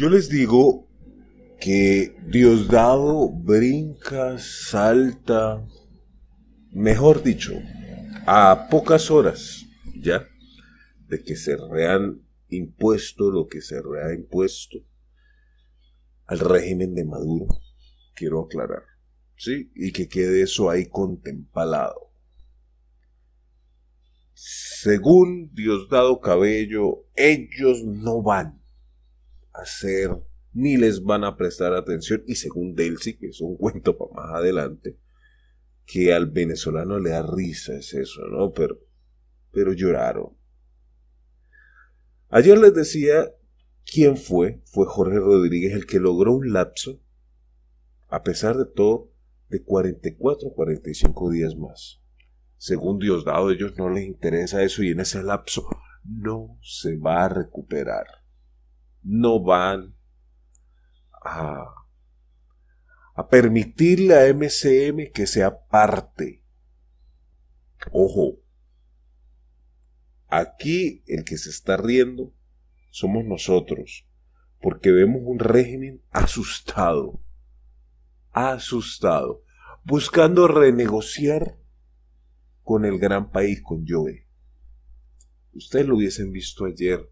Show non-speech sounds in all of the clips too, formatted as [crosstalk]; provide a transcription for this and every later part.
Yo les digo que Diosdado brinca, salta, mejor dicho, a pocas horas, ¿ya? De que se rean impuesto lo que se rean impuesto al régimen de Maduro, quiero aclarar, ¿sí? Y que quede eso ahí contemplado. Según Diosdado Cabello, ellos no van hacer, ni les van a prestar atención. Y según Delcy, que es un cuento para más adelante, que al venezolano le da risa es eso, ¿no? Pero, pero lloraron. Ayer les decía quién fue. Fue Jorge Rodríguez el que logró un lapso, a pesar de todo, de 44, 45 días más. Según Diosdado, a ellos no les interesa eso y en ese lapso no se va a recuperar no van a, permitir la MCM que sea parte. Ojo, aquí el que se está riendo somos nosotros, porque vemos un régimen asustado, asustado, buscando renegociar con el gran país, con Joe. Ustedes lo hubiesen visto ayer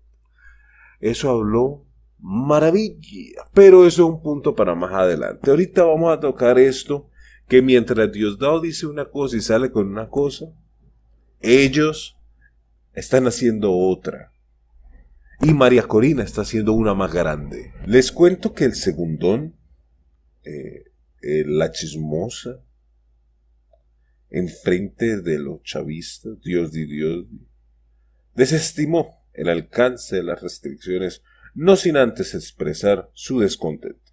eso habló maravilla. Pero eso es un punto para más adelante. Ahorita vamos a tocar esto, que mientras Diosdado dice una cosa y sale con una cosa, ellos están haciendo otra. Y María Corina está haciendo una más grande. Les cuento que el segundón, eh, eh, la chismosa, enfrente de los chavistas, Dios de Dios, desestimó el alcance de las restricciones, no sin antes expresar su descontento.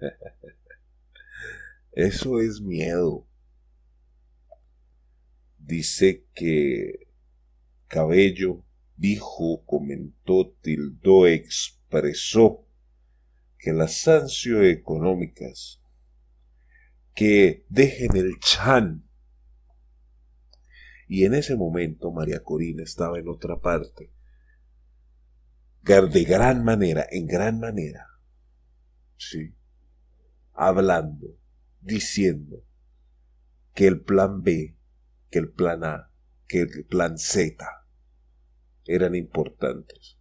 [laughs] Eso es miedo. Dice que Cabello dijo, comentó, tildó, expresó que las económicas que dejen el chan. Y en ese momento María Corina estaba en otra parte de gran manera, en gran manera, ¿sí? hablando, diciendo que el plan B, que el plan A, que el plan Z eran importantes,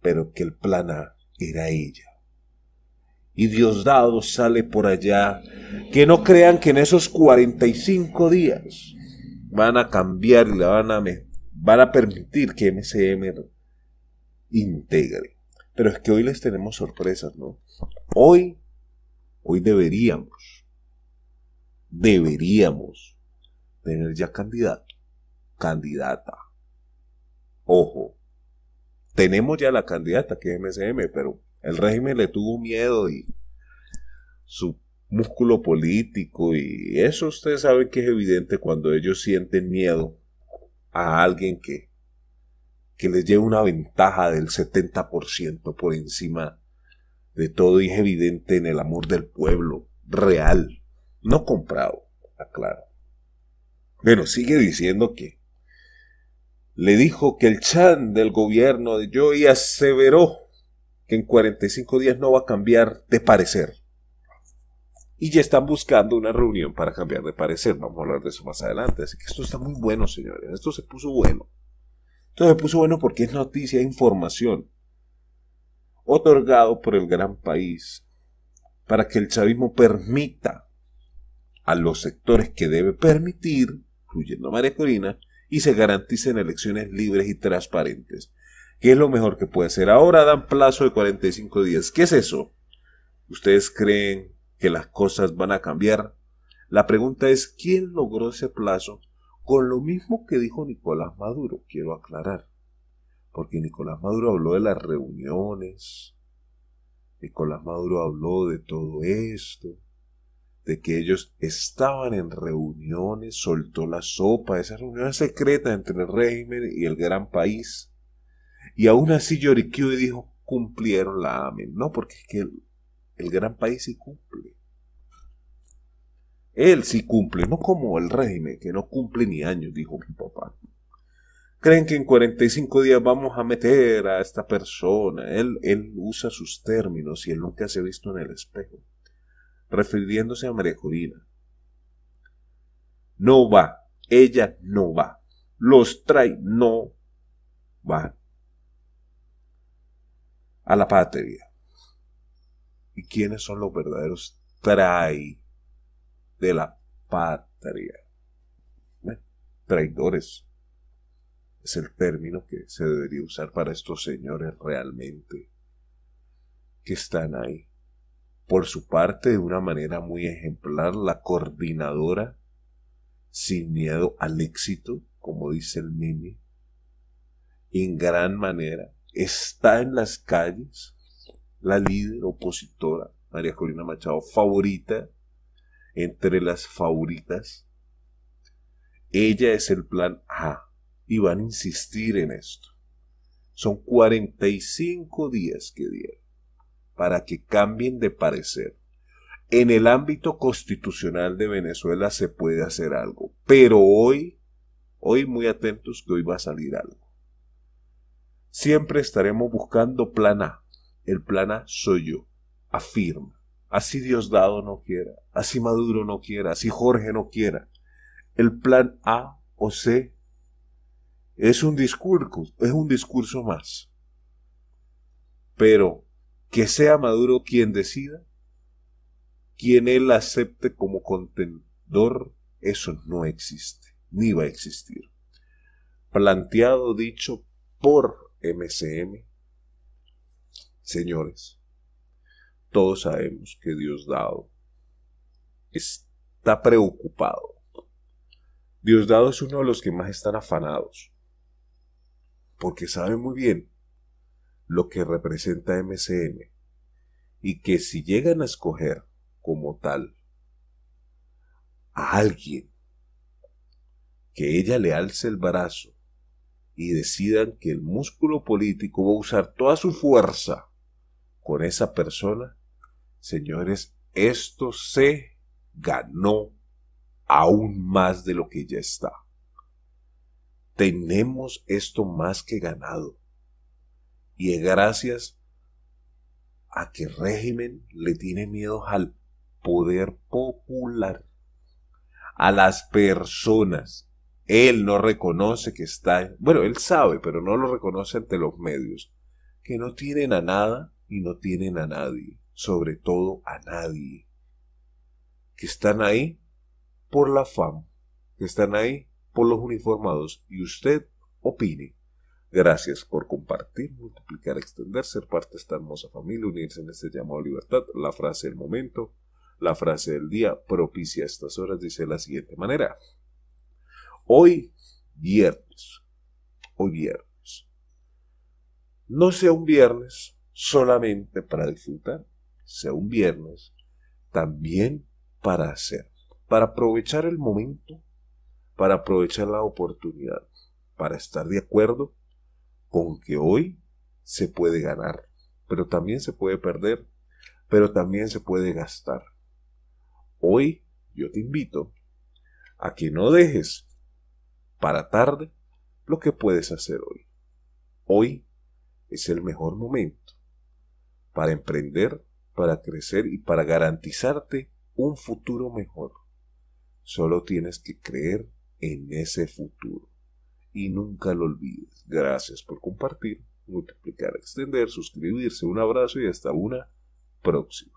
pero que el plan A era ella. Y Diosdado sale por allá, que no crean que en esos 45 días van a cambiar y van a, van a permitir que MCM integre. Pero es que hoy les tenemos sorpresas, ¿no? Hoy, hoy deberíamos, deberíamos tener ya candidato, candidata. Ojo, tenemos ya la candidata que es MSM, pero el régimen le tuvo miedo y su músculo político y eso ustedes saben que es evidente cuando ellos sienten miedo a alguien que que les lleve una ventaja del 70% por encima de todo y es evidente en el amor del pueblo, real, no comprado, aclaro. Bueno, sigue diciendo que le dijo que el chan del gobierno de Joey aseveró que en 45 días no va a cambiar de parecer. Y ya están buscando una reunión para cambiar de parecer. Vamos a hablar de eso más adelante. Así que esto está muy bueno, señores. Esto se puso bueno. Entonces puso bueno porque es noticia e información, otorgado por el gran país, para que el chavismo permita a los sectores que debe permitir, incluyendo a María Corina, y se garanticen elecciones libres y transparentes. ¿Qué es lo mejor que puede hacer? Ahora dan plazo de 45 días. ¿Qué es eso? ¿Ustedes creen que las cosas van a cambiar? La pregunta es, ¿quién logró ese plazo? Con lo mismo que dijo Nicolás Maduro, quiero aclarar, porque Nicolás Maduro habló de las reuniones, Nicolás Maduro habló de todo esto, de que ellos estaban en reuniones, soltó la sopa, esas reuniones secretas entre el régimen y el gran país. Y aún así y dijo, cumplieron la AMEN. No, porque es que el, el gran país sí cumple. Él sí cumple, no como el régimen, que no cumple ni años, dijo mi papá. Creen que en 45 días vamos a meter a esta persona. Él, él usa sus términos y él nunca se ha visto en el espejo. Refiriéndose a María Corina. No va. Ella no va. Los trae, no van. A la patria. ¿Y quiénes son los verdaderos trae de la patria. traidores es el término que se debería usar para estos señores realmente que están ahí. Por su parte, de una manera muy ejemplar, la coordinadora, sin miedo al éxito, como dice el Mimi, en gran manera, está en las calles, la líder opositora, María Corina Machado, favorita entre las favoritas. Ella es el plan A y van a insistir en esto. Son 45 días que dieron para que cambien de parecer. En el ámbito constitucional de Venezuela se puede hacer algo, pero hoy, hoy muy atentos que hoy va a salir algo. Siempre estaremos buscando plan A. El plan A soy yo, afirma así Diosdado no quiera, así Maduro no quiera, así Jorge no quiera. El plan A o C es un discurso, es un discurso más. Pero que sea Maduro quien decida, quien él acepte como contendor, eso no existe, ni va a existir. Planteado, dicho por MCM, señores, todos sabemos que Diosdado está preocupado. Diosdado es uno de los que más están afanados, porque sabe muy bien lo que representa MCM y que si llegan a escoger como tal a alguien que ella le alce el brazo y decidan que el músculo político va a usar toda su fuerza con esa persona, Señores, esto se ganó aún más de lo que ya está. Tenemos esto más que ganado. Y es gracias a que el régimen le tiene miedo al poder popular, a las personas. Él no reconoce que está, bueno, él sabe, pero no lo reconoce ante los medios, que no tienen a nada y no tienen a nadie sobre todo a nadie, que están ahí por la fama, que están ahí por los uniformados y usted opine. Gracias por compartir, multiplicar, extender, ser parte de esta hermosa familia, unirse en este llamado a libertad. La frase del momento, la frase del día propicia estas horas dice de la siguiente manera. Hoy viernes, hoy viernes. No sea un viernes solamente para disfrutar, sea un viernes, también para hacer, para aprovechar el momento, para aprovechar la oportunidad, para estar de acuerdo con que hoy se puede ganar, pero también se puede perder, pero también se puede gastar. Hoy yo te invito a que no dejes para tarde lo que puedes hacer hoy. Hoy es el mejor momento para emprender para crecer y para garantizarte un futuro mejor. Solo tienes que creer en ese futuro. Y nunca lo olvides. Gracias por compartir, multiplicar, extender, suscribirse. Un abrazo y hasta una próxima.